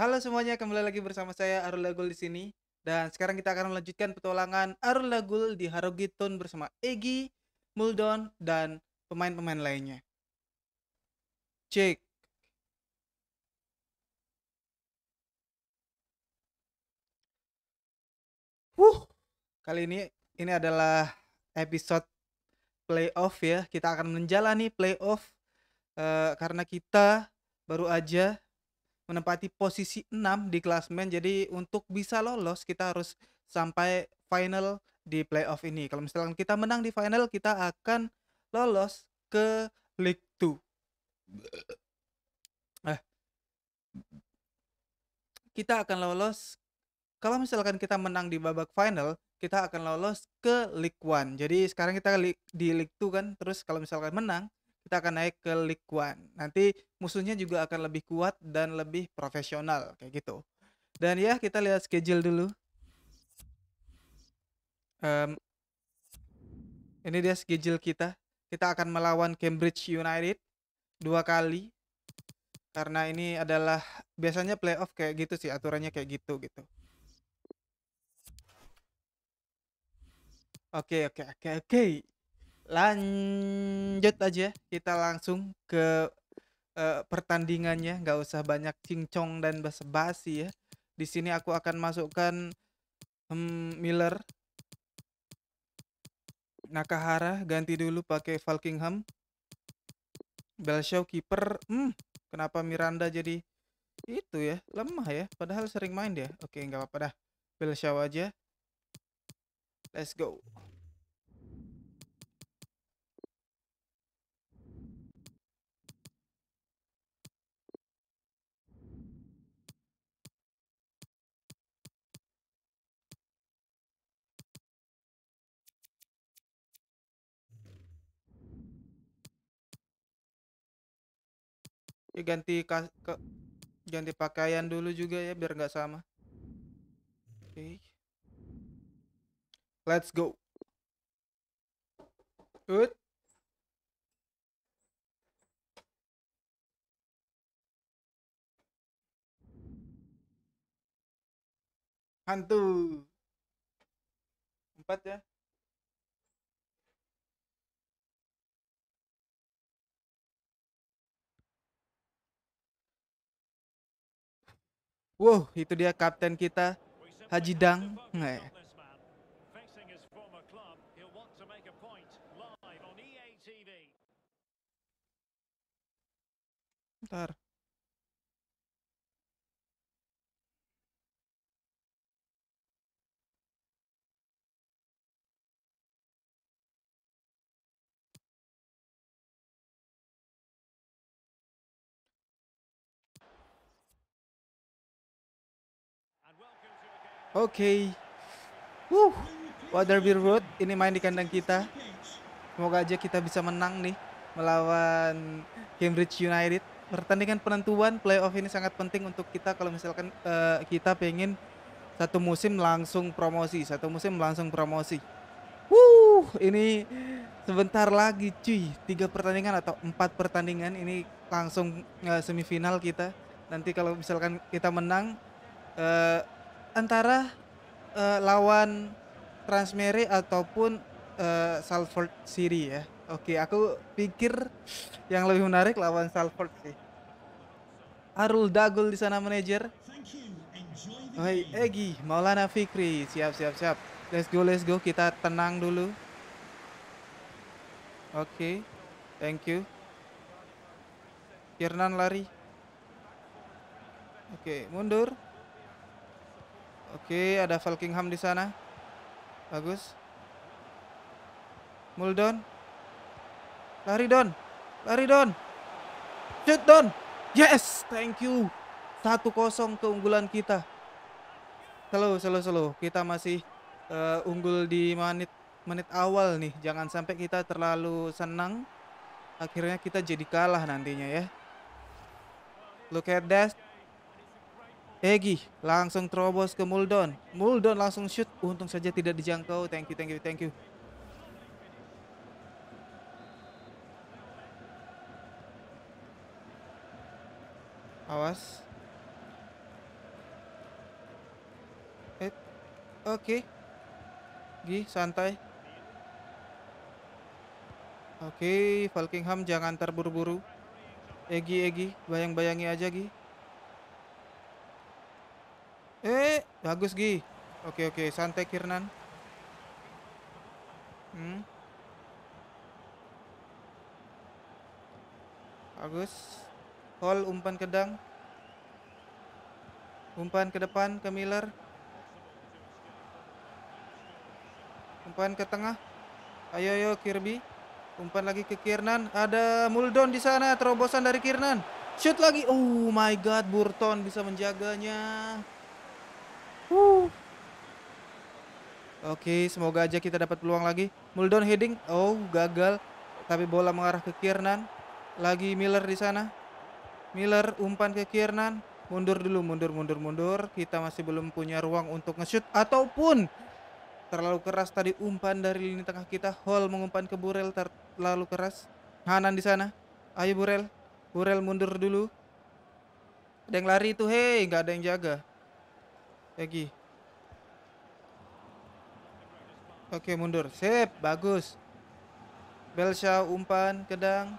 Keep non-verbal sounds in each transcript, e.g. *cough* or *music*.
Halo semuanya, kembali lagi bersama saya Arul di sini. Dan sekarang kita akan melanjutkan petualangan Arul di Harogiton bersama Egi, Muldon, dan pemain-pemain lainnya. Cek. Wuh, kali ini ini adalah episode playoff ya. Kita akan menjalani playoff uh, karena kita baru aja menempati posisi 6 di klasmen. Jadi untuk bisa lolos kita harus sampai final di playoff ini. Kalau misalkan kita menang di final, kita akan lolos ke League 2. Eh. Kita akan lolos kalau misalkan kita menang di babak final, kita akan lolos ke League 1. Jadi sekarang kita di League 2 kan, terus kalau misalkan menang, kita akan naik ke League One. Nanti musuhnya juga akan lebih kuat dan lebih profesional kayak gitu. Dan ya kita lihat schedule dulu. Um, ini dia schedule kita. Kita akan melawan Cambridge United dua kali karena ini adalah biasanya playoff kayak gitu sih aturannya kayak gitu gitu. Oke okay, oke okay, oke okay, oke lanjut aja kita langsung ke uh, pertandingannya nggak usah banyak cincong dan basa-basi ya di sini aku akan masukkan um, Miller Nakahara ganti dulu pakai Falkingham Belshaw kiper hmm kenapa Miranda jadi itu ya lemah ya padahal sering main dia oke nggak apa-apa dah Belshaw aja let's go ya ganti kas ke ganti pakaian dulu juga ya biar nggak sama oke okay. let's go good hantu empat ya Wow, itu dia kapten kita Haji Dang. Nah, Oke. Okay. Wuh, Road ini main di kandang kita. Semoga aja kita bisa menang nih melawan Cambridge United. Pertandingan penentuan playoff ini sangat penting untuk kita kalau misalkan uh, kita pengen satu musim langsung promosi, satu musim langsung promosi. Wuh, ini sebentar lagi cuy, tiga pertandingan atau empat pertandingan ini langsung uh, semifinal kita. Nanti kalau misalkan kita menang uh, antara uh, lawan Transmere ataupun uh, Salford City ya. Oke, aku pikir yang lebih menarik lawan Salford sih. Arul Dagul di sana manajer. Hai Egi, Maulana Fikri, siap siap siap. Let's go let's go, kita tenang dulu. Oke, okay. thank you. Kirnan lari. Oke, okay, mundur. Oke, ada Falkingham di sana. Bagus. Muldon. Lari Don. Lari Don. Shoot Don. Yes, thank you. 1-0 keunggulan kita. Slow, slow, slow. Kita masih uh, unggul di menit menit awal nih. Jangan sampai kita terlalu senang. Akhirnya kita jadi kalah nantinya ya. Look at that. Egi langsung terobos ke Muldon. Muldon langsung shoot. Untung saja tidak dijangkau. Thank you, thank you, thank you. Awas. Eh, oke. Okay. Gih, santai. Oke, okay, Falkingham jangan terburu-buru. Egi, Egi, bayang-bayangi aja, Gih. Bagus Gi. Oke oke, santai Kirnan. Hmm. Bagus. Hall umpan kedang. Umpan ke depan ke Miller. Umpan ke tengah. Ayo ayo Kirby. Umpan lagi ke Kirnan. Ada Muldon di sana. Terobosan dari Kirnan. Shoot lagi. Oh my god, Burton bisa menjaganya. Oke, semoga aja kita dapat peluang lagi. Muldon heading. Oh, gagal. Tapi bola mengarah ke Kiernan. Lagi Miller di sana. Miller umpan ke Kiernan. Mundur dulu, mundur, mundur, mundur. Kita masih belum punya ruang untuk nge-shoot ataupun terlalu keras tadi umpan dari lini tengah kita. Hall mengumpan ke Burel terlalu keras. Hanan di sana. Ayo Burel. Burel mundur dulu. Ada yang lari itu, hei, nggak ada yang jaga. Lagi. Oke, mundur. Sip, bagus. Belsha umpan kedang.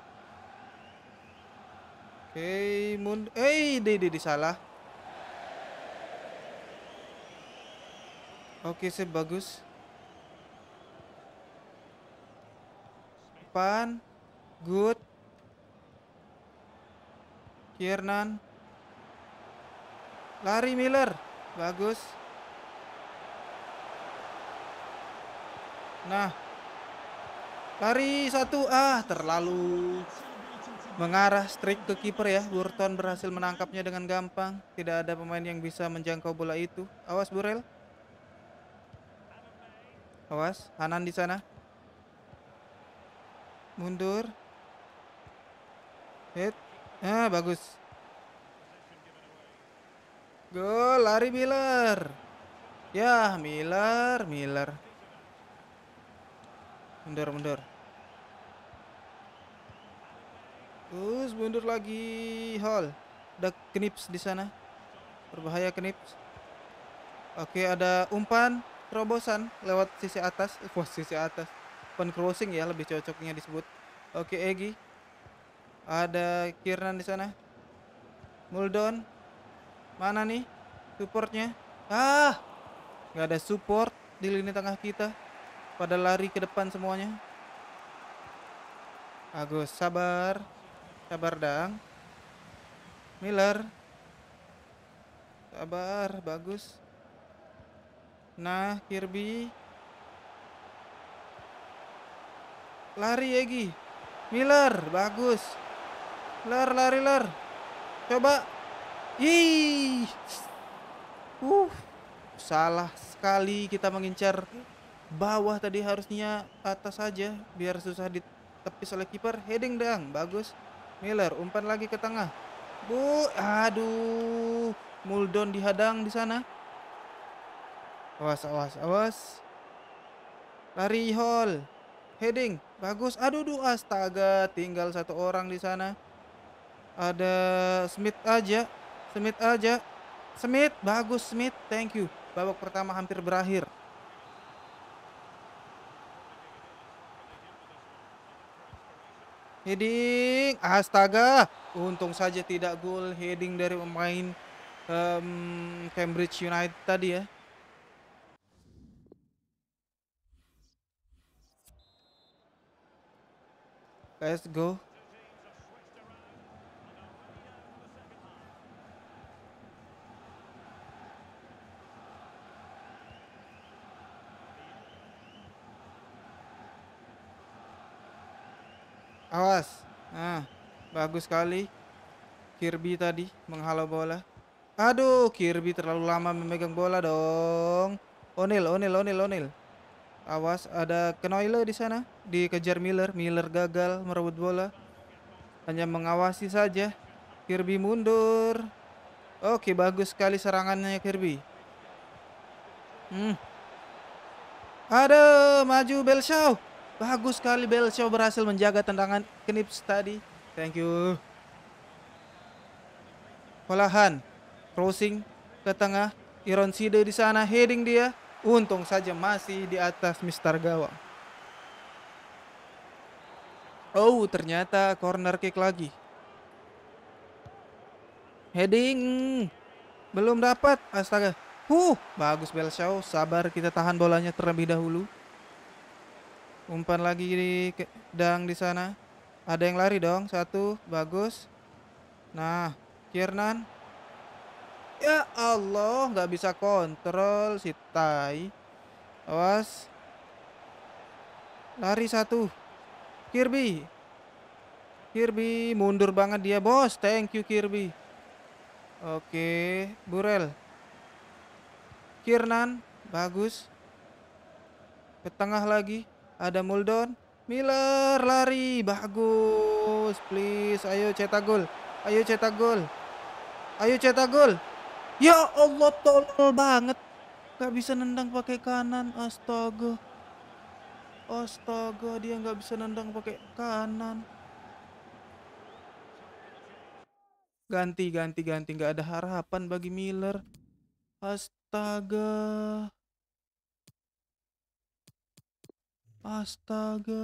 Oke, mundur. Eh, di salah. Oke, sip, bagus. Pan, Good. Kiernan. Lari Miller. Bagus. Nah. Lari satu. Ah, terlalu mengarah strike ke kiper ya. Burton berhasil menangkapnya dengan gampang. Tidak ada pemain yang bisa menjangkau bola itu. Awas Burel. Awas, Hanan di sana. Mundur. Hit. Ah, bagus. Gol, lari Miller. Ya, Miller, Miller. Mundur, mundur. Terus mundur lagi Hall. Ada Knips di sana. Berbahaya Knips. Oke, ada umpan terobosan lewat sisi atas. Eh, wah, sisi atas. pen crossing ya lebih cocoknya disebut. Oke, Egi. Ada Kirnan di sana. Muldon Mana nih supportnya? Ah, nggak ada support di lini tengah kita. Pada lari ke depan semuanya. Agus, sabar. Sabar, Dang. Miller. Sabar, bagus. Nah, Kirby. Lari, Egi. Miller, bagus. Ler, lari, ler. Coba Ih. Uh, salah sekali kita mengincar bawah tadi harusnya atas saja biar susah ditepis oleh kiper. Heading dang, bagus. Miller umpan lagi ke tengah. Bu, aduh. Muldon dihadang di sana. Awas, awas, awas. Lari Hall. Heading, bagus. Aduh, duh, astaga, tinggal satu orang di sana. Ada Smith aja. Smith aja. Smith, bagus Smith. Thank you. Babak pertama hampir berakhir. Heading, astaga. Untung saja tidak gol heading dari pemain um, Cambridge United tadi ya. Let's go. Awas. Nah, bagus sekali. Kirby tadi menghalau bola. Aduh, Kirby terlalu lama memegang bola dong. Onil, Onil, Onil, Onil. Awas, ada Kenoile di sana. Dikejar Miller. Miller gagal merebut bola. Hanya mengawasi saja. Kirby mundur. Oke, bagus sekali serangannya Kirby. Hmm. Aduh, maju Belshaw. Bagus sekali Belshaw berhasil menjaga tendangan Knips tadi. Thank you. Polahan. Crossing ke tengah. Iron Side di sana. Heading dia. Untung saja masih di atas Mister Gawang. Oh, ternyata corner kick lagi. Heading. Belum dapat. Astaga. Huh, bagus Belshaw. Sabar kita tahan bolanya terlebih dahulu. Umpan lagi di dang di sana. Ada yang lari dong. Satu, bagus. Nah, Kiernan. Ya Allah, nggak bisa kontrol si Tai. Awas. Lari satu. Kirby. Kirby mundur banget dia, Bos. Thank you Kirby. Oke, Burel. Kiernan, bagus. Ke tengah lagi. Ada Muldon. Miller lari. Bagus. Please. Ayo cetak gol. Ayo cetak gol. Ayo cetak gol. Ya Allah tolol banget. Gak bisa nendang pakai kanan. Astaga. Astaga dia gak bisa nendang pakai kanan. Ganti, ganti, ganti. Gak ada harapan bagi Miller. Astaga. Astaga.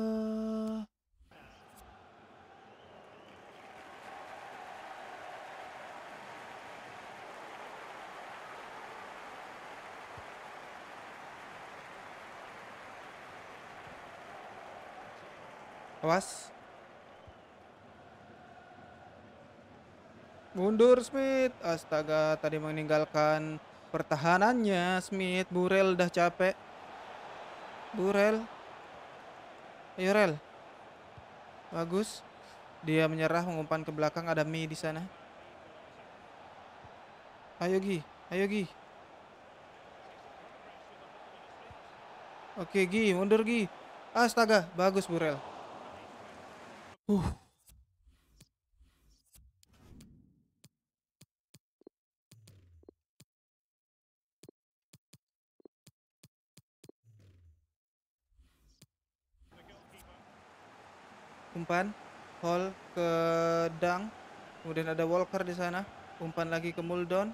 Awas. Mundur Smith. Astaga, tadi meninggalkan pertahanannya Smith. Burel udah capek. Burel Yurel. Bagus. Dia menyerah mengumpan ke belakang ada Mi di sana. Ayo Gi, ayo Gi. Oke Gi, mundur Gi. Astaga, bagus Burel. Uh, umpan Hall ke Dang kemudian ada Walker di sana umpan lagi ke Muldon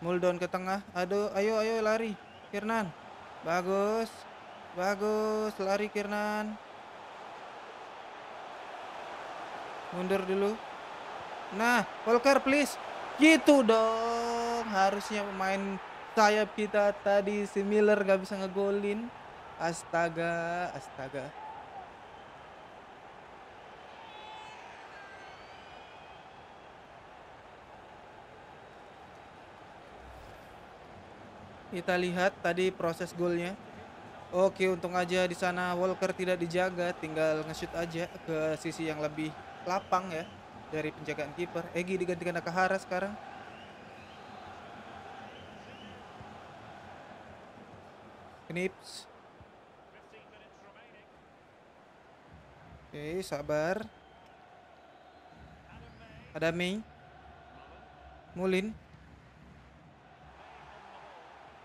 Muldon ke tengah aduh ayo ayo lari Kirnan bagus bagus lari Kirnan mundur dulu nah Walker please gitu dong harusnya pemain sayap kita tadi si Miller gak bisa ngegolin astaga astaga Kita lihat tadi proses golnya. Oke, untung aja di sana Walker tidak dijaga, tinggal nge-shoot aja ke sisi yang lebih lapang ya dari penjagaan kiper. Egi digantikan Nakahara sekarang. Knips. Oke, sabar. Ada Mei. Mulin.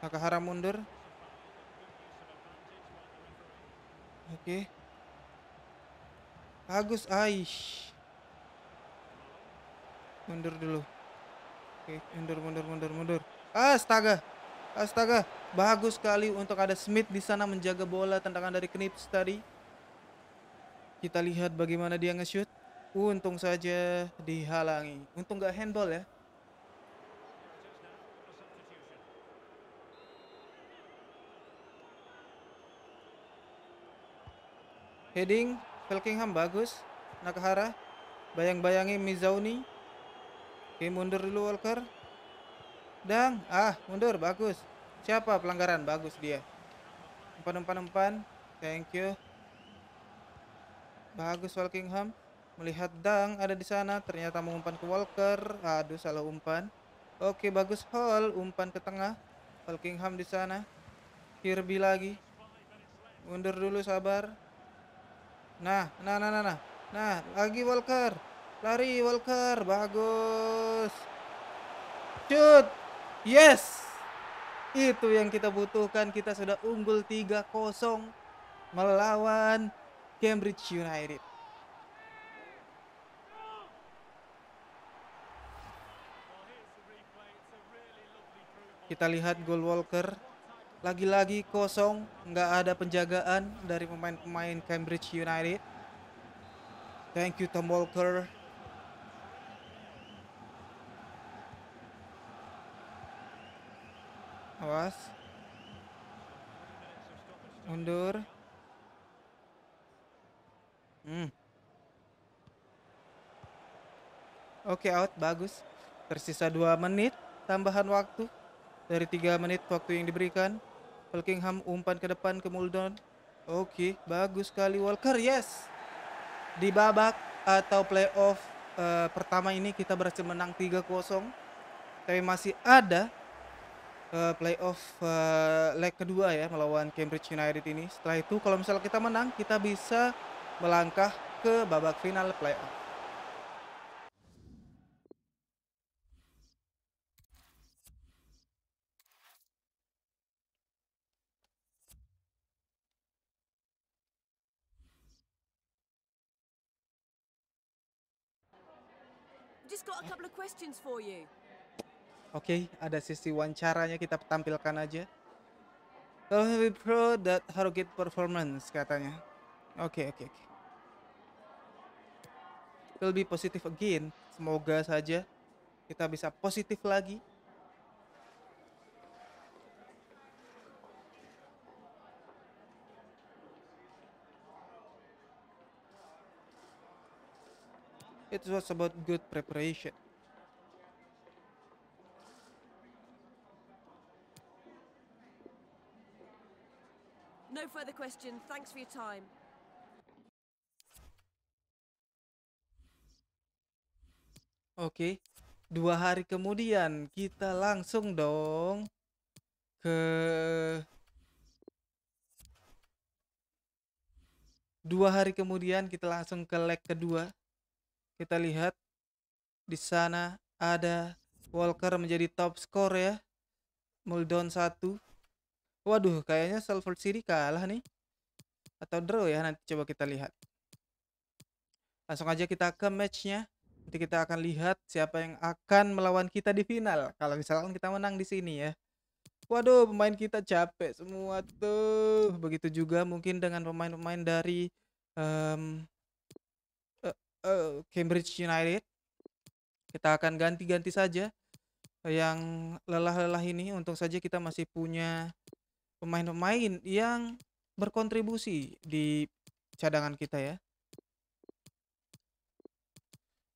Nakahara mundur. Oke. Okay. Agus Aish. Mundur dulu. Oke, okay, mundur, mundur, mundur, mundur. Astaga. Astaga. Bagus sekali untuk ada Smith di sana menjaga bola tendangan dari Knips tadi. Kita lihat bagaimana dia nge-shoot. Untung saja dihalangi. Untung gak handball ya. Heading Felkingham bagus. Nakahara. Bayang-bayangi Mizauni. Oke, mundur dulu Walker. Dang, ah, mundur bagus. Siapa pelanggaran? Bagus dia. Umpan umpan umpan. Thank you. Bagus Walkingham. Melihat Dang ada di sana, ternyata mengumpan ke Walker. Aduh, salah umpan. Oke, bagus Hall umpan ke tengah. Walkingham di sana. Kirby lagi. Mundur dulu sabar. Nah, nah, nah, nah, nah. Nah, lagi Walker. Lari Walker. Bagus. Shoot. Yes. Itu yang kita butuhkan. Kita sudah unggul 3-0 melawan Cambridge United. Kita lihat gol Walker lagi-lagi kosong, nggak ada penjagaan dari pemain-pemain Cambridge United. Thank you Tom Walker. Awas. Mundur. Hmm. Oke okay, out, bagus. Tersisa dua menit tambahan waktu dari tiga menit waktu yang diberikan. Falkingham umpan ke depan ke Muldon. Oke, okay, bagus sekali Walker. Yes. Di babak atau playoff uh, pertama ini kita berhasil menang 3-0. Tapi masih ada uh, playoff uh, leg kedua ya melawan Cambridge United ini. Setelah itu kalau misalnya kita menang, kita bisa melangkah ke babak final playoff. Oke, okay, ada sisi wawancaranya kita tampilkan aja. Lebih pro that Harrogate performance katanya. Oke, okay, oke, okay, oke. Okay. Lebih positif again. Semoga saja kita bisa positif lagi. It was about good preparation. question. Thanks for your time. Oke, dua hari kemudian kita langsung dong ke dua hari kemudian kita langsung ke leg kedua. Kita lihat di sana ada Walker menjadi top skor ya. Muldown 1 Waduh, kayaknya Salford City kalah nih. Atau draw ya, nanti coba kita lihat. Langsung aja kita ke matchnya. Nanti kita akan lihat siapa yang akan melawan kita di final. Kalau misalkan kita menang di sini ya. Waduh, pemain kita capek semua tuh. Begitu juga mungkin dengan pemain-pemain dari um, uh, uh, Cambridge United. Kita akan ganti-ganti saja yang lelah-lelah ini. Untung saja kita masih punya pemain-pemain yang berkontribusi di cadangan kita ya.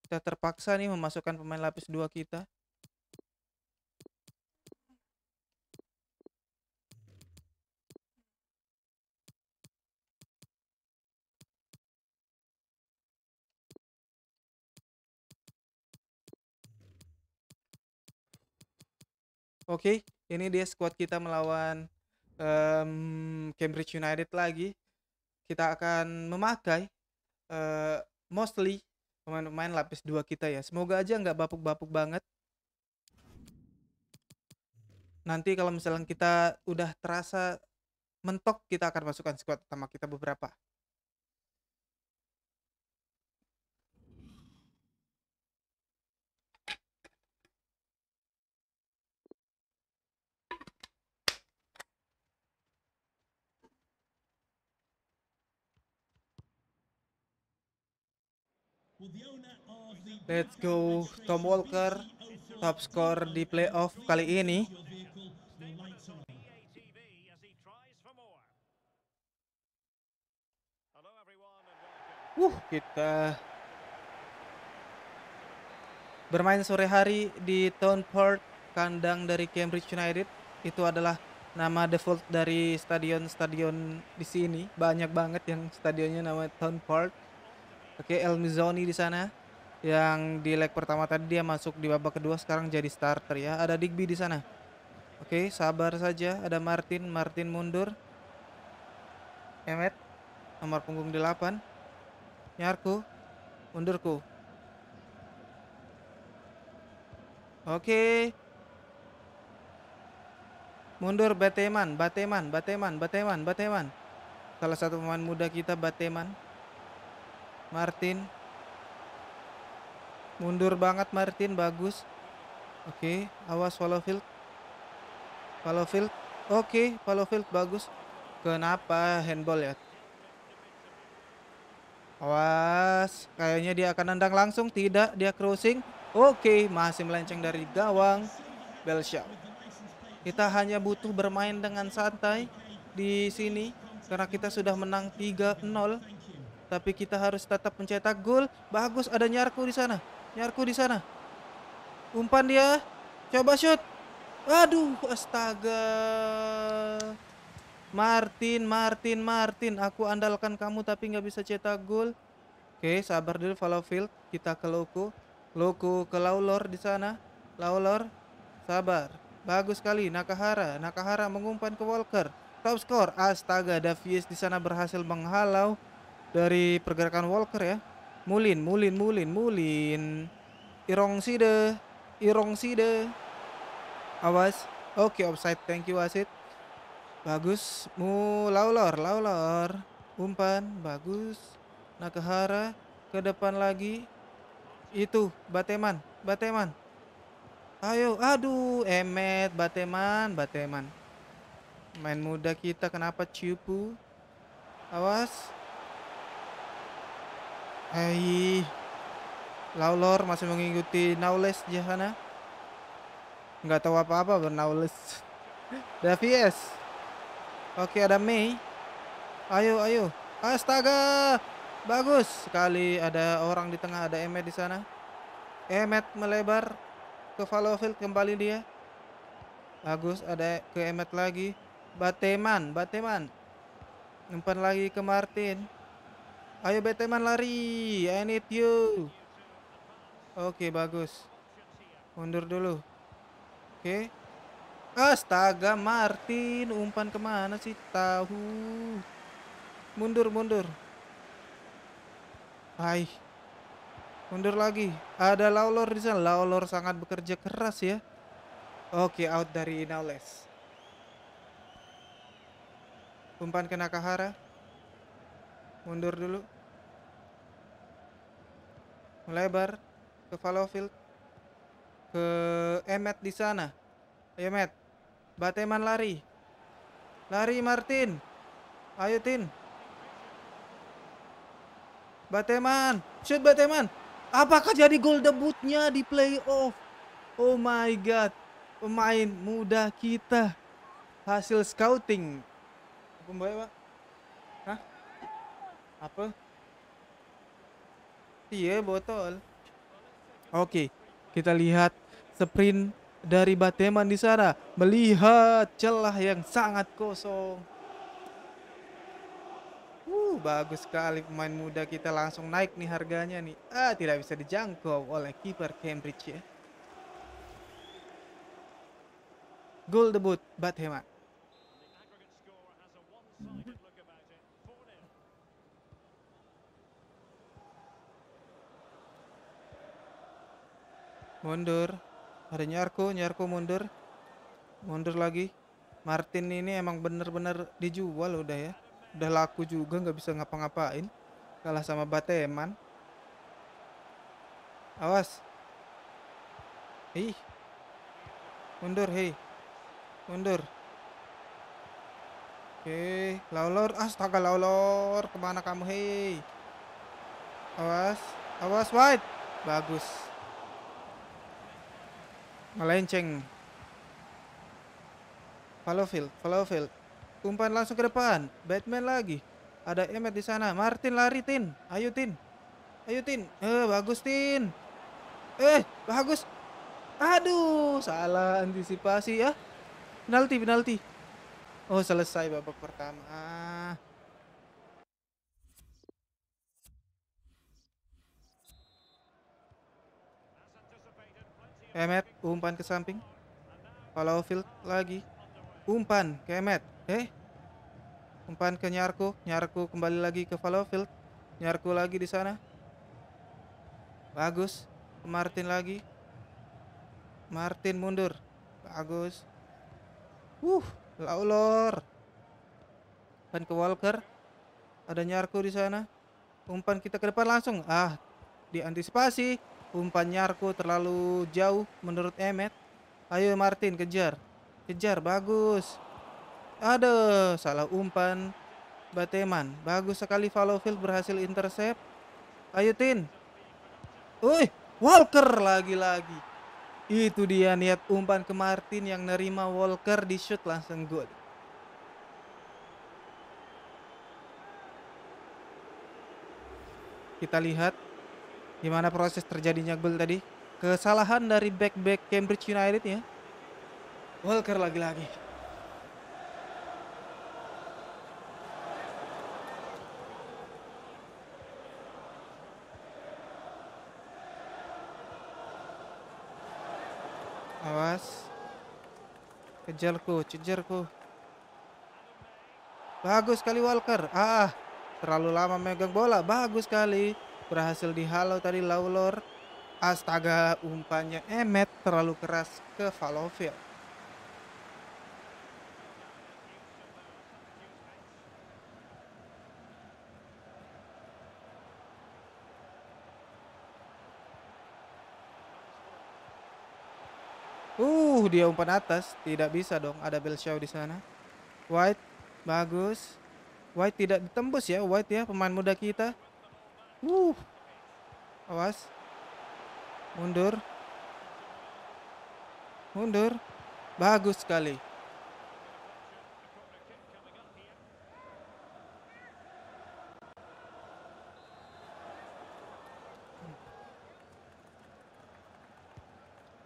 Kita terpaksa nih memasukkan pemain lapis 2 kita. Oke, okay, ini dia squad kita melawan um, Cambridge United lagi kita akan memakai uh, mostly pemain-pemain lapis dua kita ya semoga aja nggak bapuk-bapuk banget nanti kalau misalnya kita udah terasa mentok kita akan masukkan squad utama kita beberapa Let's go Tom Walker top scorer di playoff kali ini. Uh, kita bermain sore hari di Town Park kandang dari Cambridge United. Itu adalah nama default dari stadion-stadion di sini. Banyak banget yang stadionnya namanya Town Park Oke, El Mizoni di sana yang di leg pertama tadi dia masuk di babak kedua sekarang jadi starter ya. Ada Digby di sana. Oke, sabar saja. Ada Martin, Martin mundur. Emmet nomor punggung 8. Nyarku mundurku. Oke. Mundur Bateman, Bateman, Bateman, Bateman, Bateman. Salah satu pemain muda kita Bateman. Martin. Mundur banget Martin, bagus. Oke, okay. awas follow field Oke, okay. field bagus. Kenapa handball ya? Awas, kayaknya dia akan nendang langsung. Tidak, dia crossing. Oke, okay. masih melenceng dari gawang. Belshaw Kita hanya butuh bermain dengan santai di sini karena kita sudah menang 3-0. Tapi kita harus tetap mencetak gol. Bagus ada Nyarku di sana. Nyarku di sana. Umpan dia. Coba shoot. Aduh, astaga. Martin, Martin, Martin. Aku andalkan kamu tapi nggak bisa cetak gol. Oke, sabar dulu field. Kita ke Loko. Loko ke Laulor di sana. Laulor, sabar. Bagus sekali Nakahara. Nakahara mengumpan ke Walker. Top score Astaga, Davies di sana berhasil menghalau dari pergerakan Walker ya. Mulin, Mulin, Mulin, Mulin. Irong Side, Irong Side. Awas. Oke, okay, offside. Thank you wasit. Bagus. Mu Laulor, Laulor. Umpan bagus. Hara, ke depan lagi. Itu Bateman, Bateman. Ayo, aduh, Emet, Bateman, Bateman. Main muda kita kenapa ciupu? Awas. Hai Laulor masih mengikuti Naules sana. Enggak tahu apa-apa bernaules *laughs* Davies Oke ada Mei Ayo ayo Astaga Bagus sekali ada orang di tengah ada Emmet di sana Emmet melebar ke Valofield kembali dia Bagus ada ke Emmet lagi Bateman Bateman Umpan lagi ke Martin Ayo Batman lari. I need you. Oke, bagus. Mundur dulu. Oke. Astaga, Martin umpan kemana sih? Tahu. Mundur, mundur. Hai. Mundur lagi. Ada Laulor di sana. Laulor sangat bekerja keras ya. Oke, out dari Inaules. Umpan ke Nakahara mundur dulu melebar ke follow field, ke Emet di sana ayo Bateman lari lari Martin ayo Tin Bateman shoot Bateman apakah jadi gol debutnya di playoff oh my god pemain muda kita hasil scouting pembayar pak apa? Iya, botol. Oke, kita lihat sprint dari Bateman di sana. Melihat celah yang sangat kosong. Uh, bagus sekali pemain muda kita langsung naik nih harganya nih. Ah, tidak bisa dijangkau oleh kiper Cambridge ya. Gol debut Bateman. mundur ada nyarko nyarko mundur mundur lagi Martin ini emang bener-bener dijual udah ya udah laku juga nggak bisa ngapa-ngapain kalah sama Bateman awas ih mundur hei mundur Oke, laulor, astaga laulor, kemana kamu hei? Awas, awas wide, bagus melenceng follow field follow field umpan langsung ke depan Batman lagi ada Emmet di sana Martin lari Tin ayo Tin ayo Tin eh bagus Tin eh bagus aduh salah antisipasi ya penalti penalti oh selesai babak pertama Kemet, umpan ke samping. Kalau field lagi. Umpan, Kemet. Eh? Umpan ke Nyarko. Nyarko kembali lagi ke field. Nyarko lagi di sana. Bagus. Ke Martin lagi. Martin mundur. Bagus. Uh, Laulor. Umpan ke Walker. Ada Nyarko di sana. Umpan kita ke depan langsung. Ah, diantisipasi. Umpan Yarko terlalu jauh menurut Emmet. Ayo Martin kejar. Kejar bagus. Ada salah umpan Bateman. Bagus sekali Falofield berhasil intercept. Ayo Tin. Uy, Walker lagi-lagi. Itu dia niat umpan ke Martin yang nerima Walker di shoot langsung gol. Kita lihat Gimana proses terjadinya gol tadi? Kesalahan dari back-back Cambridge United ya. Walker lagi-lagi. Awas. Kejarku, kejarku. Bagus sekali Walker. Ah, terlalu lama megang bola. Bagus sekali berhasil dihalau tadi Lawlor. Astaga, umpannya Emmet terlalu keras ke Falofil Uh, dia umpan atas, tidak bisa dong. Ada Belshaw di sana. White, bagus. White tidak ditembus ya, White ya, pemain muda kita. Wuh. Awas. Mundur. Mundur. Bagus sekali.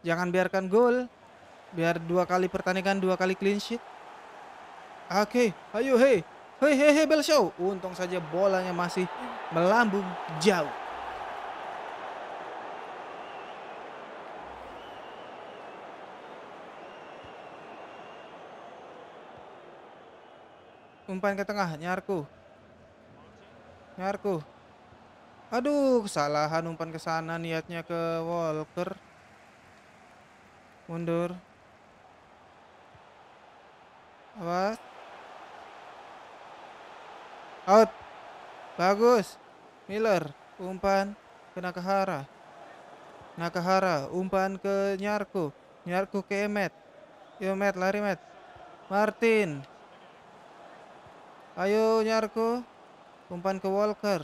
Jangan biarkan gol. Biar dua kali pertandingan, dua kali clean sheet. Oke, okay. ayo hei. Hei hei hei Belshow. Untung saja bolanya masih melambung jauh. Umpan ke tengah, nyarku. Nyarku. Aduh, kesalahan umpan ke sana niatnya ke Walker. Mundur. Apa? Out. Bagus. Miller, umpan ke Nakahara. Nakahara, umpan ke Nyarku. Nyarku ke Emet. Yo Emet lari Emet, Martin. Ayo Nyarku. Umpan ke Walker.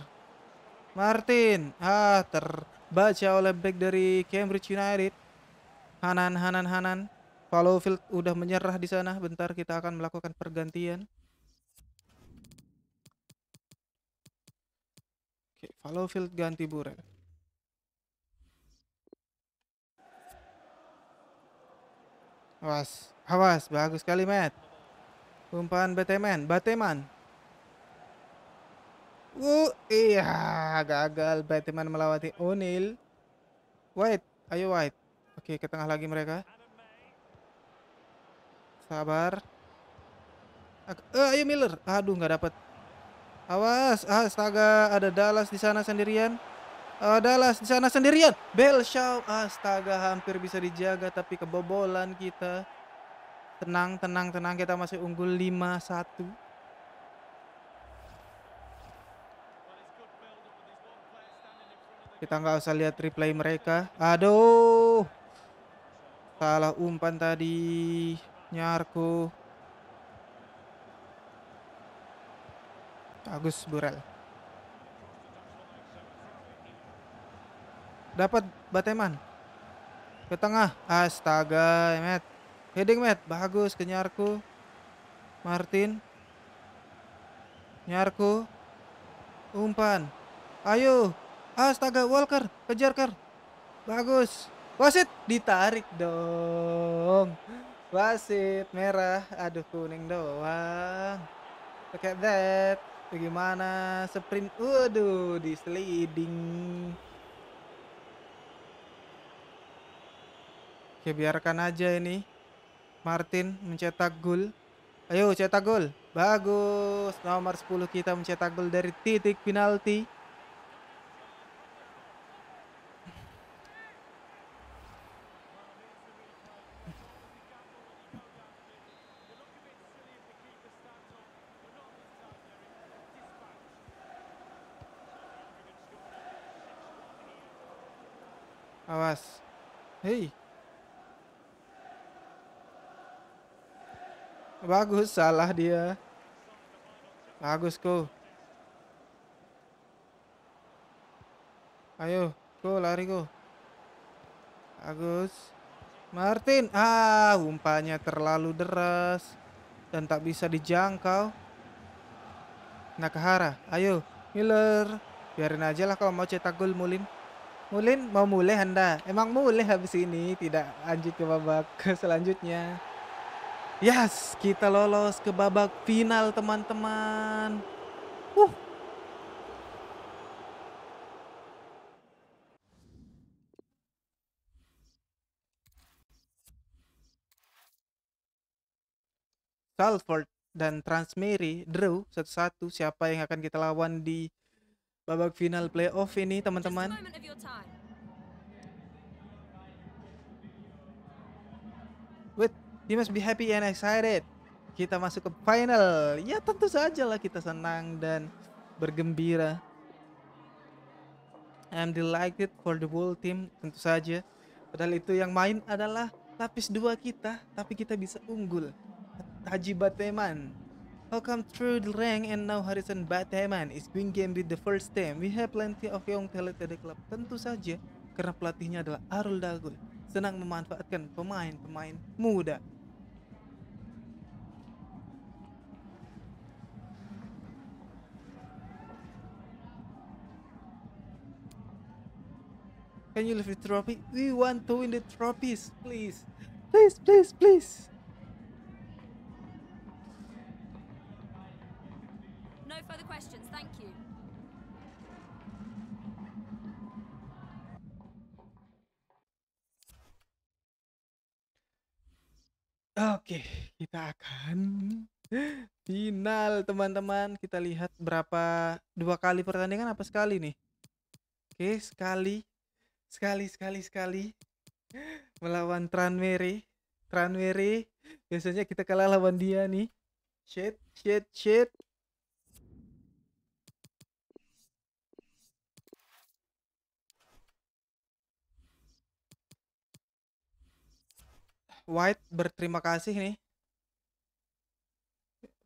Martin. Ah, terbaca oleh back dari Cambridge United. Hanan, Hanan, Hanan. Kalau Field udah menyerah di sana, bentar kita akan melakukan pergantian. Follow field ganti bure. Awas, awas, bagus sekali Matt. Umpan Bateman, Bateman. Uh, iya, gagal Bateman melewati Onil. White, ayo White. Oke, ke tengah lagi mereka. Sabar. uh, ayo Miller. Aduh, nggak dapat. Awas, astaga, ada Dallas di sana sendirian. Uh, Dallas di sana sendirian. Belshaw, astaga, hampir bisa dijaga tapi kebobolan kita. Tenang, tenang, tenang, kita masih unggul 5-1. Kita nggak usah lihat replay mereka. Aduh, salah umpan tadi, Nyarko. Agus Burel. Dapat Bateman. Ke tengah. Astaga, Met. Heading, Met. Bagus, ke Nyarku. Martin. Nyarku. Umpan. Ayo. Astaga, Walker. Kejar, Ker. Bagus. Wasit. Ditarik dong. Wasit. Merah. Aduh, kuning doang. Look at that. Bagaimana sprint? Waduh, di sliding. Oke, biarkan aja ini. Martin mencetak gol. Ayo cetak gol. Bagus. Nomor 10 kita mencetak gol dari titik penalti. Bagus, salah dia. Bagus, Ko. Ayo, Ko, lari, Ko. Bagus. Martin, ah, umpanya terlalu deras dan tak bisa dijangkau. Nakahara, ayo, Miller. Biarin aja lah kalau mau cetak gol Mulin. Mulin mau mulai Anda. Emang mulai habis ini, tidak lanjut ke babak *laughs* selanjutnya. Yes, kita lolos ke babak final teman-teman. Uh. Salford dan Transmeri drew satu-satu siapa yang akan kita lawan di babak final playoff ini teman-teman. Wait, You must be happy and excited. Kita masuk ke final. Ya tentu saja lah kita senang dan bergembira. I'm delighted for the whole team tentu saja. Padahal itu yang main adalah lapis dua kita, tapi kita bisa unggul. Haji Bateman. Welcome through the rank and now Harrison Bateman is doing game with the first team. We have plenty of young talent at the club. Tentu saja karena pelatihnya adalah Arul Dagul. Senang memanfaatkan pemain-pemain muda. Can you leave the trophy? We want to win the trophies, please. Please, please, please. No further questions, thank you. Oke, kita akan *gasps* final teman-teman. Kita lihat berapa dua kali pertandingan apa sekali nih? Oke, sekali sekali sekali sekali melawan Tranmere Tranmere biasanya kita kalah lawan dia nih shit shit shit White berterima kasih nih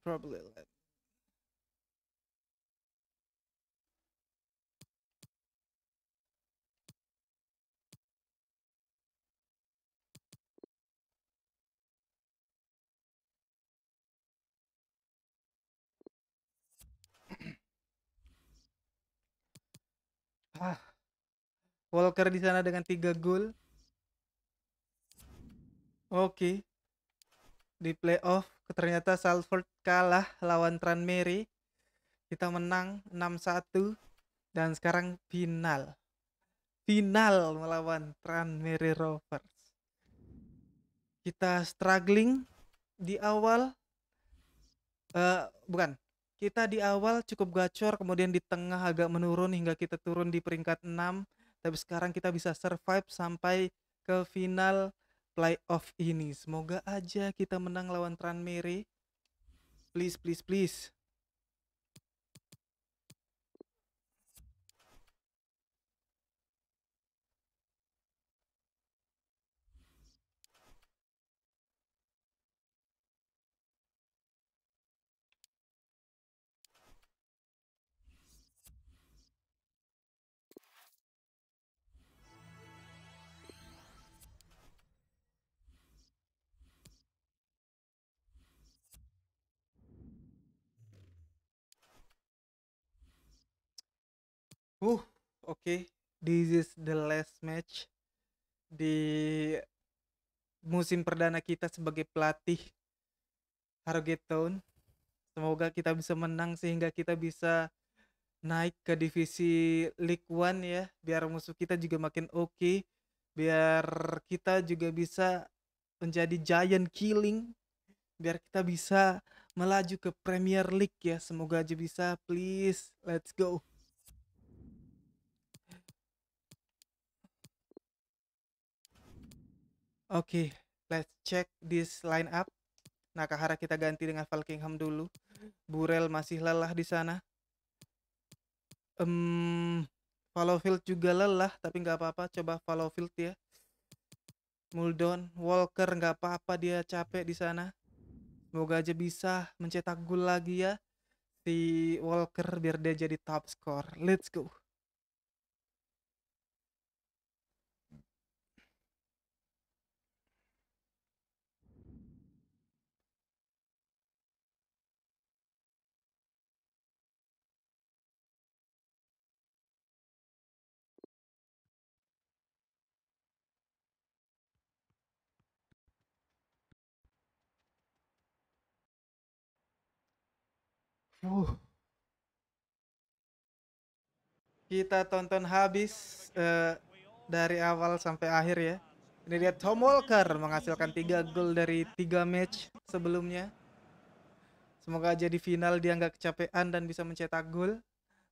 probably let Walker di sana dengan tiga gol. Oke. Di playoff ternyata Salford kalah lawan Tranmere. Kita menang 6-1 dan sekarang final. Final melawan Tranmere Rovers. Kita struggling di awal uh, bukan kita di awal cukup gacor kemudian di tengah agak menurun hingga kita turun di peringkat 6 tapi sekarang kita bisa survive sampai ke final playoff ini semoga aja kita menang lawan Tranmere please please please oke okay. this is the last match di musim perdana kita sebagai pelatih Harrogate Town semoga kita bisa menang sehingga kita bisa naik ke divisi League One ya biar musuh kita juga makin oke okay. biar kita juga bisa menjadi giant killing biar kita bisa melaju ke Premier League ya semoga aja bisa please let's go Oke, okay, let's check this line up. Nakahara kita ganti dengan Falkingham dulu. Burel masih lelah di sana. Um, field juga lelah, tapi nggak apa-apa. Coba follow field ya. Muldon, Walker nggak apa-apa dia capek di sana. Semoga aja bisa mencetak gol lagi ya si Walker biar dia jadi top score. Let's go. Uh. Kita tonton habis uh, dari awal sampai akhir ya. Ini dia Tom Walker menghasilkan 3 gol dari 3 match sebelumnya. Semoga aja di final dia nggak kecapean dan bisa mencetak gol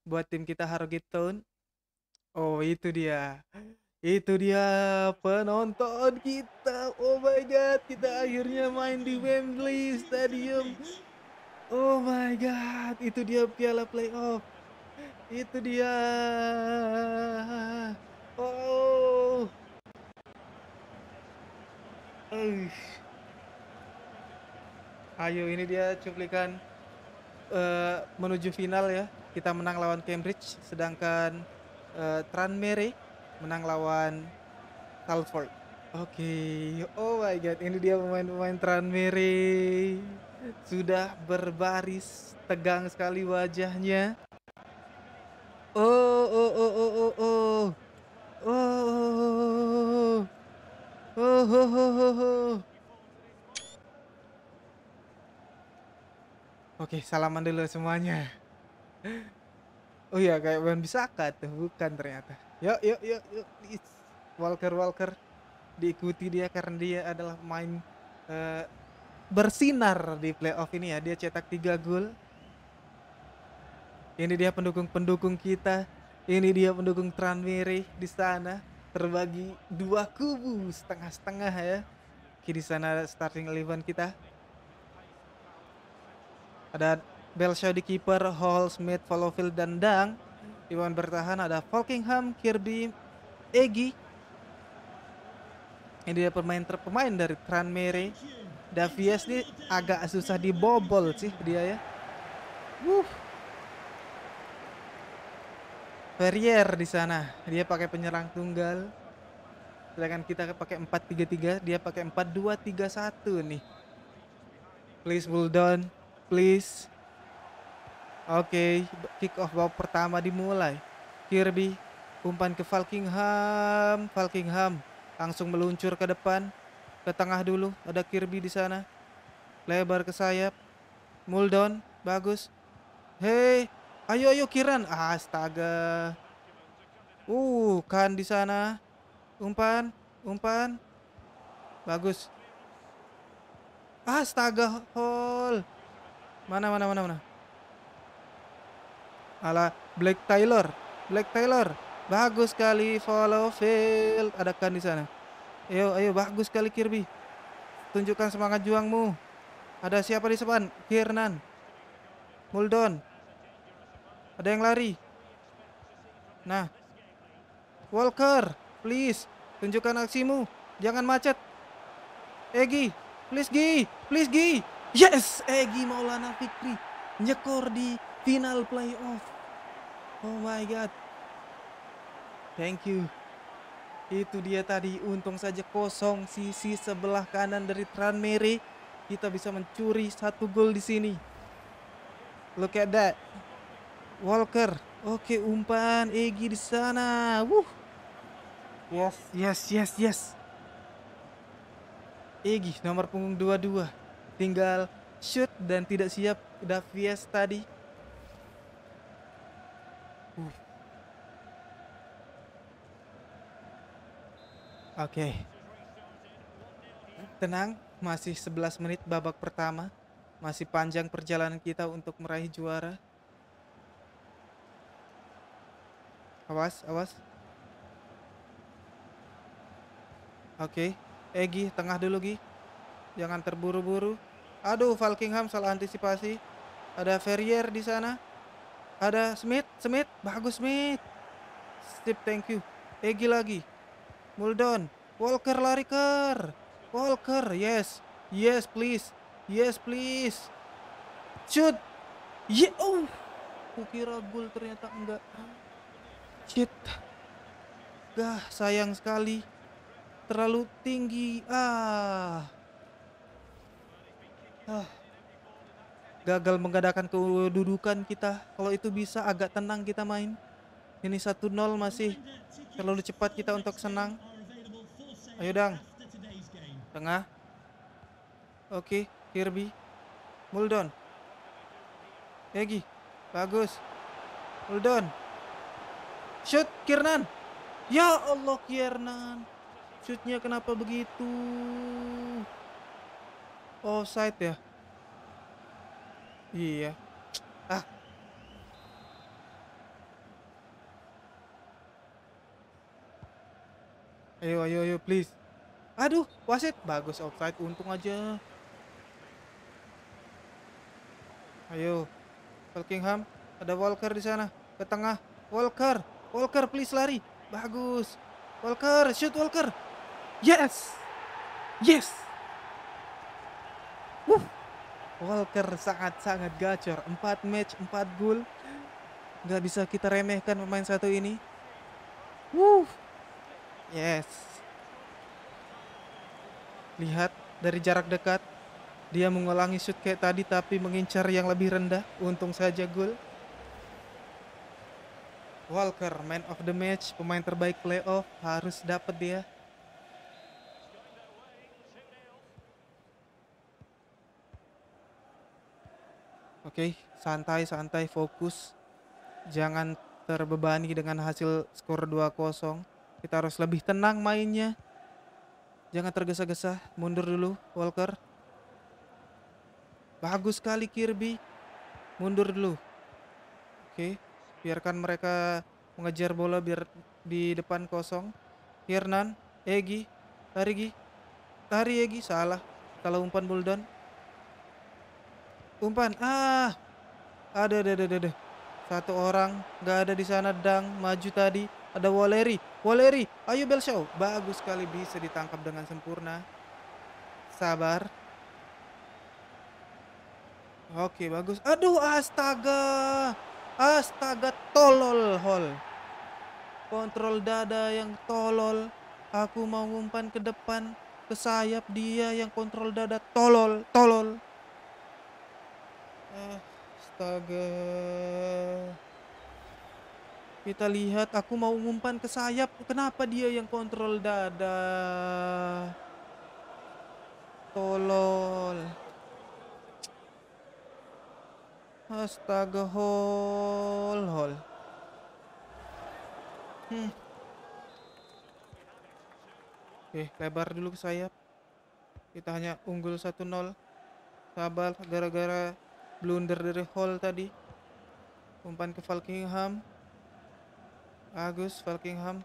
buat tim kita Harrogate Town. Oh, itu dia. Itu dia penonton kita. Oh my god, kita akhirnya main di Wembley Stadium. Oh my god, itu dia piala playoff. Itu dia. Oh. Uh. Ayo ini dia cuplikan uh, menuju final ya. Kita menang lawan Cambridge sedangkan uh, Tranmere menang lawan Salford. Oke, okay. oh my god, ini dia pemain-pemain Tranmere sudah berbaris tegang sekali wajahnya. Oh oh oh oh oh oh. Oh oh oh oh. oh, oh, oh. Oke, salaman dulu semuanya. Oh iya, kayak ban bisa tuh, bukan ternyata. Yuk, yuk, yuk, yuk. Walker, Walker diikuti dia karena dia adalah main uh, bersinar di playoff ini ya. Dia cetak 3 gol. Ini dia pendukung-pendukung kita. Ini dia pendukung Tranmere di sana. Terbagi dua kubu setengah-setengah ya. Di sana starting eleven kita. Ada Belshaw di kiper, Hall, Smith, Fallowfield, dan Dang. Iwan bertahan ada Falkingham, Kirby, Egi. Ini dia pemain terpemain dari Tranmere. Davies ini agak susah dibobol sih dia ya. Wuh. Ferrier di sana. Dia pakai penyerang tunggal. Sedangkan kita pakai 4-3-3, dia pakai 4-2-3-1 nih. Please Buldon, please. Oke, okay, kick off bawah pertama dimulai. Kirby umpan ke Falkingham, Falkingham langsung meluncur ke depan ke tengah dulu. Ada Kirby di sana. Lebar ke sayap. Muldon, bagus. Hei, ayo ayo Kiran. Astaga. Uh, kan di sana. Umpan, umpan. Bagus. Astaga, hol. Mana mana mana mana. Ala Black Taylor. Black Taylor. Bagus sekali follow field. Ada kan di sana. Ayo, ayo bagus sekali Kirby. Tunjukkan semangat juangmu. Ada siapa di depan? Kiernan. Muldon. Ada yang lari. Nah. Walker, please tunjukkan aksimu. Jangan macet. Egi, please Gi, please Gi. Yes, Egi Maulana Fikri nyekor di final playoff. Oh my god. Thank you. Itu dia tadi, untung saja kosong sisi sebelah kanan dari Tranmere. Kita bisa mencuri satu gol di sini. Look at that. Walker. Oke, umpan Egi di sana. Wuh. Yes, yes, yes, yes. Egi nomor punggung 22. Tinggal shoot dan tidak siap Davies tadi. Uh, Oke. Okay. Tenang, masih 11 menit babak pertama. Masih panjang perjalanan kita untuk meraih juara. Awas, awas. Oke, okay. Egi tengah dulu Gi. Jangan terburu-buru. Aduh, Falkingham salah antisipasi. Ada Ferrier di sana. Ada Smith, Smith, bagus Smith. Sip, thank you. Egi lagi. Muldoon. Walker lari ke Walker, yes. Yes, please. Yes, please. Shoot. ye yeah. oh. Kukira gol ternyata enggak. Shit. Dah, sayang sekali. Terlalu tinggi. Ah. Ah. Gagal mengadakan kedudukan kita. Kalau itu bisa agak tenang kita main. Ini 1-0 masih terlalu cepat kita untuk senang. Ayo Dang. Tengah. Oke, Kirby. Muldon. Egi. Bagus. Muldon. Shoot Kiernan. Ya Allah Kiernan. Shootnya kenapa begitu? Offside ya? Iya. Ayo, ayo, ayo, please. Aduh, wasit. Bagus outside, untung aja. Ayo. Buckingham, ada Walker di sana. Ke tengah. Walker, Walker please lari. Bagus. Walker, shoot Walker. Yes. Yes. Wuh. Walker sangat-sangat gacor. empat match, empat gol. Nggak bisa kita remehkan pemain satu ini. Wuh. Yes. Lihat dari jarak dekat. Dia mengulangi shoot kayak tadi tapi mengincar yang lebih rendah. Untung saja gol. Walker, man of the match, pemain terbaik playoff harus dapat dia. Oke, okay, santai santai fokus. Jangan terbebani dengan hasil skor 2-0. Kita harus lebih tenang mainnya. Jangan tergesa-gesa. Mundur dulu Walker. Bagus sekali Kirby. Mundur dulu. Oke, biarkan mereka mengejar bola biar di depan kosong. Hernan, Egi, Tarigi. Tari Egi salah. Kalau umpan Buldan. Umpan. Ah. Ada ada ada ada. Satu orang nggak ada di sana Dang maju tadi. Ada Waleri. Waleri. Ayo Belshaw. Bagus sekali bisa ditangkap dengan sempurna. Sabar. Oke, bagus. Aduh, astaga. Astaga, tolol hol. Kontrol dada yang tolol. Aku mau umpan ke depan. Ke sayap dia yang kontrol dada tolol, tolol. Astaga. Kita lihat aku mau umpan ke sayap. Kenapa dia yang kontrol dada? Tolol. Astaga hol hol. Hmm. Oke, lebar dulu ke sayap. Kita hanya unggul 1-0. Sabar gara-gara blunder dari hol tadi. Umpan ke Falkingham. Bagus Falkingham.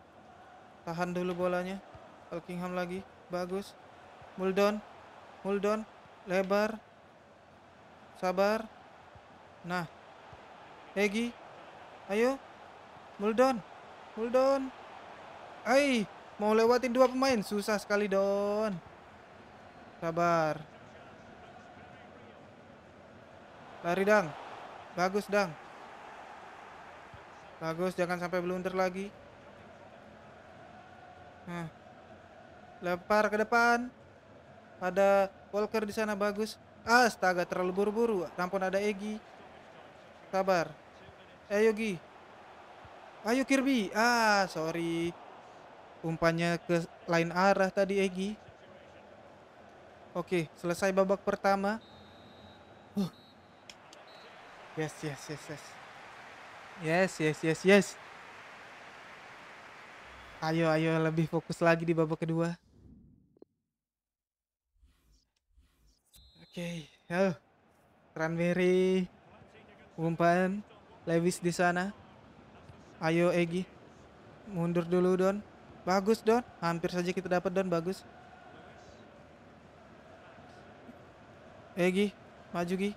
Tahan dulu bolanya. Falkingham lagi. Bagus. Muldon. Muldon. Lebar. Sabar. Nah. Egi. Ayo. Muldon. Muldon. Ai, mau lewatin dua pemain. Susah sekali, Don. Sabar. Lari, Dang. Bagus, Dang. Bagus, jangan sampai blunder lagi. Nah. lepar ke depan. Ada Walker di sana bagus. Astaga, terlalu buru-buru. Nampun ada Egi. Sabar. Ayo eh, Gi. Ayo Kirby. Ah, sorry. Umpannya ke lain arah tadi Egi. Oke, selesai babak pertama. Huh. Yes, yes, yes, yes. Yes, yes, yes, yes. Ayo, ayo lebih fokus lagi di babak kedua. Oke, okay. Ranwiri, Cranberry. umpan Lewis di sana. Ayo Egi. Mundur dulu Don. Bagus Don. Hampir saja kita dapat Don, bagus. Egi, maju Gi.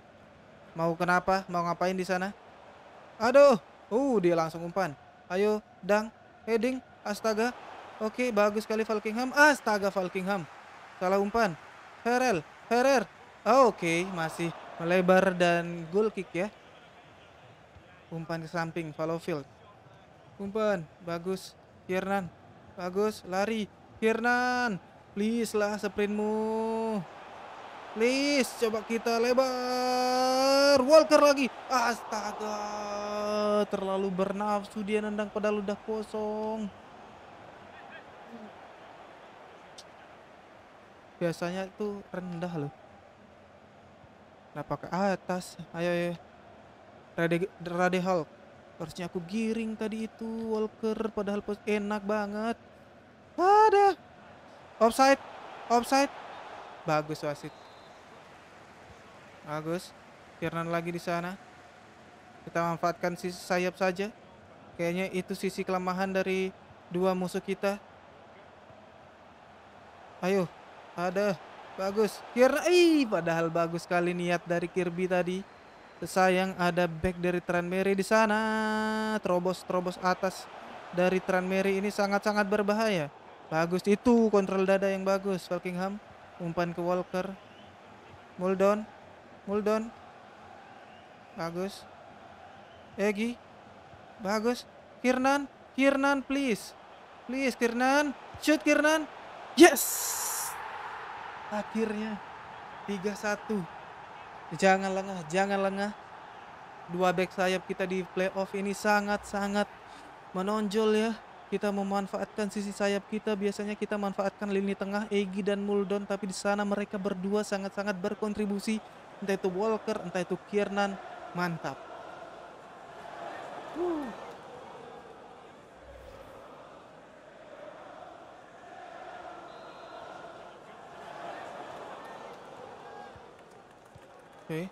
Mau kenapa? Mau ngapain di sana? Aduh. Uh, dia langsung umpan. Ayo, dang, heading, astaga. Oke, bagus sekali Falkingham. Astaga Falkingham. Salah umpan. Ferrell, Ferrer. Oke, Oke, masih melebar dan goal kick ya. Umpan ke samping, follow field, Umpan, bagus. Kiernan, bagus. Lari, Kiernan. Please lah sprintmu. Please, coba kita lebar. Walker, Walker lagi. Astaga, terlalu bernafsu dia nendang pada udah kosong. Biasanya itu rendah loh. Kenapa ke atas? Ayo, ya. Rade, Rade Hulk. Harusnya aku giring tadi itu Walker padahal pos enak banget. Ada. Offside. Offside. Bagus wasit. Bagus. Firnan lagi di sana. Kita manfaatkan sisi sayap saja. Kayaknya itu sisi kelemahan dari dua musuh kita. Ayo, ada. Bagus. Kira, Ih, padahal bagus sekali niat dari Kirby tadi. Sayang ada back dari Tranmere di sana. Terobos-terobos atas dari Tranmere ini sangat-sangat berbahaya. Bagus itu kontrol dada yang bagus Falkingham. Umpan ke Walker. Muldon. Muldon. Bagus. Egi. Eh, Bagus. Kirnan. Kirnan please. Please Kirnan. Shoot Kirnan. Yes. Akhirnya 3-1. Jangan lengah, jangan lengah. Dua back sayap kita di playoff ini sangat-sangat menonjol ya. Kita memanfaatkan sisi sayap kita. Biasanya kita manfaatkan lini tengah Egi dan Muldon. Tapi di sana mereka berdua sangat-sangat berkontribusi. Entah itu Walker, entah itu Kiernan Mantap. Uh. Oke. Okay.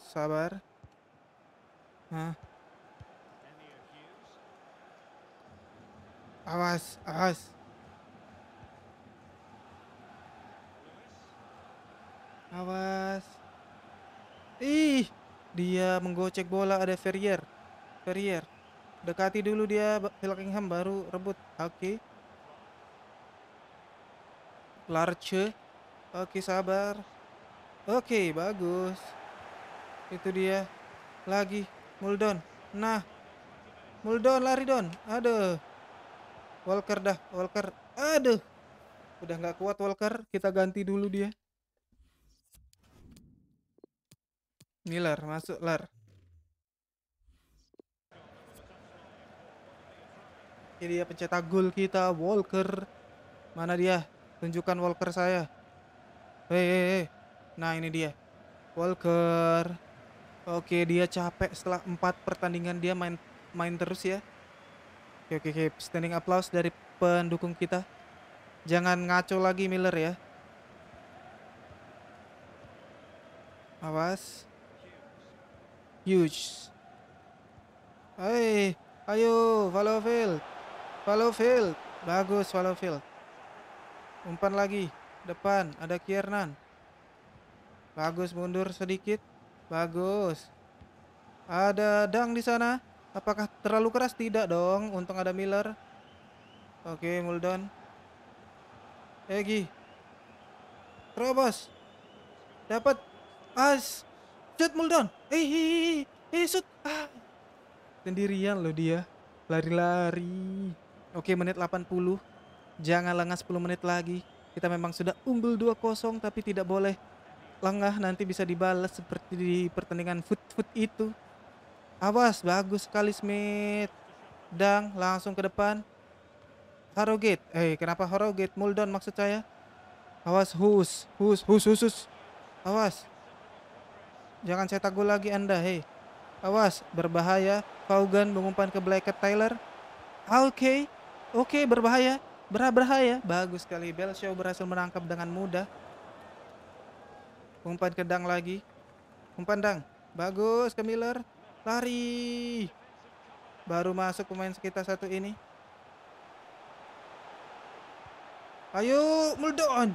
Sabar. Nah. Awas, awas. Awas. Ih, dia menggocek bola ada Ferrier. Ferrier. Dekati dulu dia Bellingham baru rebut. Oke. Okay. Larche. Oke, okay, sabar. Oke, okay, bagus. Itu dia. Lagi Muldon. Nah. Muldon lari Don. Aduh. Walker dah, Walker. Aduh. Udah nggak kuat Walker, kita ganti dulu dia. Miller masuk ler. Ini dia pencetak gol kita Walker. Mana dia? Tunjukkan Walker saya. Hei, hey, hey. Nah, ini dia. Walker. Oke, dia capek setelah empat pertandingan dia main main terus ya. Oke, oke, oke. Standing applause dari pendukung kita. Jangan ngaco lagi Miller ya. Awas huge. Hai, ayo follow field. Follow field. Bagus follow field. Umpan lagi. Depan ada Kiernan. Bagus mundur sedikit. Bagus. Ada Dang di sana. Apakah terlalu keras? Tidak dong. Untung ada Miller. Oke, Muldon. Egi. Robos. Dapat. As. Shoot Muldoon. Eh, eh, eh, shoot. Ah. Sendirian loh dia. Lari-lari. Oke, menit 80. Jangan lengah 10 menit lagi. Kita memang sudah unggul 2-0 tapi tidak boleh lengah nanti bisa dibalas seperti di pertandingan foot-foot itu. Awas, bagus sekali Smith. Dang, langsung ke depan. Harrogate. Eh, hey, kenapa Harrogate? Muldon maksud saya. Awas, Hus. Hus, Hus, Hus, Hus. Awas. Jangan cetak gol lagi Anda, hei. Awas, berbahaya. Vaughan mengumpan ke Blackett Taylor. Ah, oke, okay. oke okay, berbahaya. Berah berbahaya. Bagus sekali. Belshaw berhasil menangkap dengan mudah. Umpan ke Dang lagi. Umpan Dang. Bagus ke Miller. Lari. Baru masuk pemain sekitar satu ini. Ayo, Muldoon,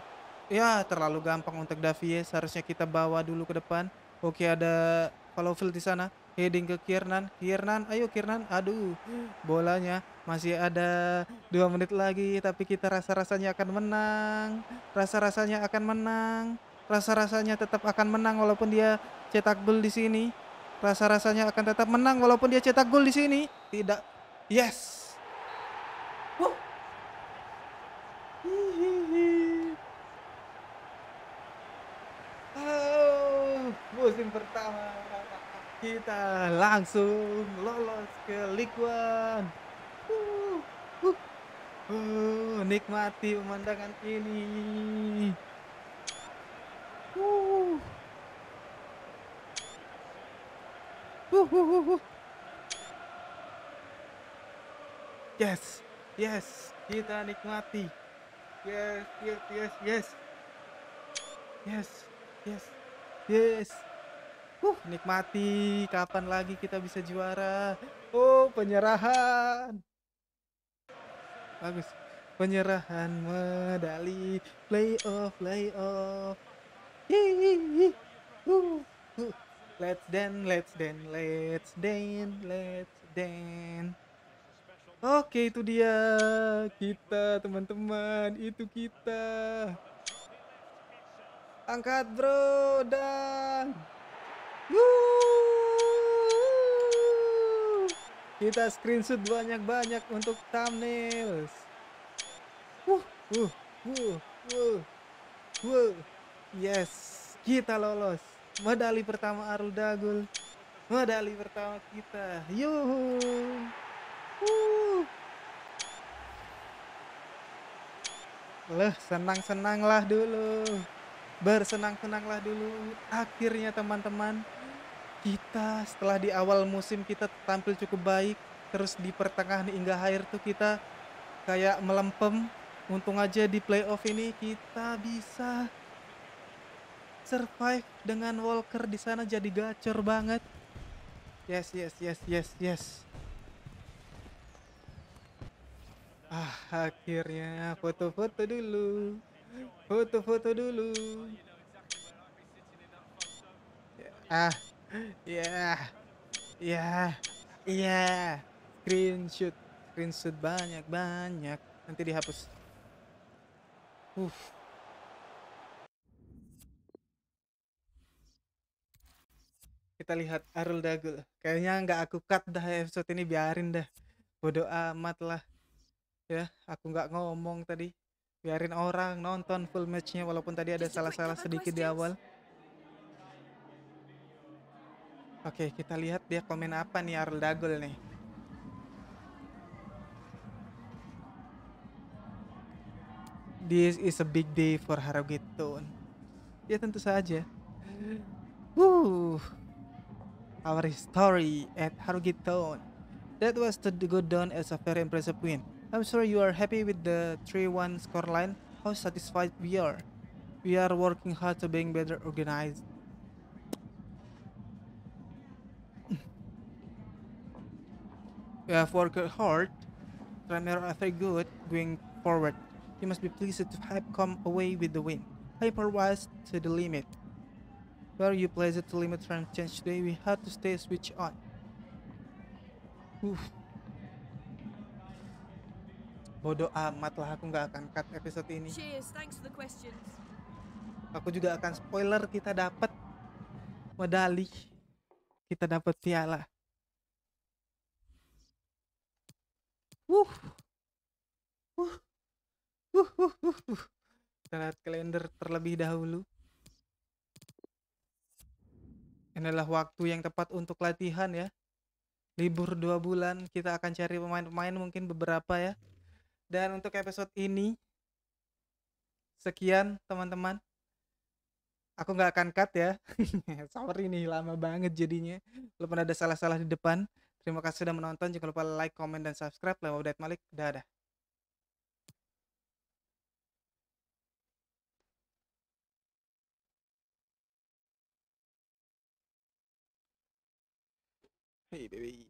Ya, terlalu gampang untuk Davies. Harusnya kita bawa dulu ke depan. Oke ada Falafel di sana. Heading ke Kiernan. Kiernan, ayo Kiernan. Aduh, bolanya masih ada dua menit lagi. Tapi kita rasa-rasanya akan menang. Rasa-rasanya akan menang. Rasa-rasanya tetap akan menang walaupun dia cetak gol di sini. Rasa-rasanya akan tetap menang walaupun dia cetak gol di sini. Tidak. Yes. kita langsung lolos ke League One. Uh, uh, uh, nikmati pemandangan ini. Uh. Uh, uh, uh, uh. Yes, yes, kita nikmati. Yes, yes, yes, yes. Yes, yes, yes. Huh, nikmati. Kapan lagi kita bisa juara? Oh, penyerahan. Bagus. Penyerahan medali playoff playoff. Hihihi. Uh, uh. Let's dance, let's dance, let's dance, let's dance. Oke, itu dia. Kita, teman-teman, itu kita. Angkat, bro, dan kita screenshot banyak-banyak untuk thumbnail. Yes, kita lolos. Medali pertama Arul Dagul. Medali pertama kita. Yuhu. Wuh. Leh, senang-senanglah dulu. Bersenang-senanglah dulu. Akhirnya teman-teman, kita setelah di awal musim kita tampil cukup baik terus di pertengahan hingga akhir tuh kita kayak melempem untung aja di playoff ini kita bisa survive dengan Walker di sana jadi gacor banget yes yes yes yes yes ah akhirnya foto-foto dulu foto-foto dulu ah Ya, ya, ya, Screenshot. Screenshot banyak-banyak. Nanti dihapus. Uf. Kita lihat Arul Dagul. Kayaknya nggak aku cut dah episode ini biarin dah. Bodoh amat lah. Ya, aku nggak ngomong tadi. Biarin orang nonton full matchnya walaupun tadi ada salah-salah sedikit di awal. Oke, kita lihat dia komen apa nih Arl Dagol nih. This is a big day for Harrogate Ya tentu saja. Woo. Our story at Harrogate Town. That was to go down as a very impressive win. I'm sure you are happy with the 3-1 scoreline. How satisfied we are. We are working hard to being better organized You have worked hard, tremor after good, going forward. You must be pleased to have come away with the win. Hyperwise to the limit. Where you place it to limit from change today, we had to stay switch on. Uff. Bodoh amat lah aku nggak akan cut episode ini. Cheers, thanks for the questions. Aku juga akan spoiler kita dapat medali. Kita dapat piala. Wuh. Wuh. Wuh, wuh, wuh, Kita lihat kalender terlebih dahulu. Ini adalah waktu yang tepat untuk latihan ya. Libur dua bulan, kita akan cari pemain-pemain mungkin beberapa ya. Dan untuk episode ini, sekian teman-teman. Aku nggak akan cut ya. *laughs* Sorry nih, lama banget jadinya. Walaupun ada salah-salah di depan. Terima kasih sudah menonton. Jangan lupa like, comment, dan subscribe. Lewat Dait Malik. Dadah. Hey baby.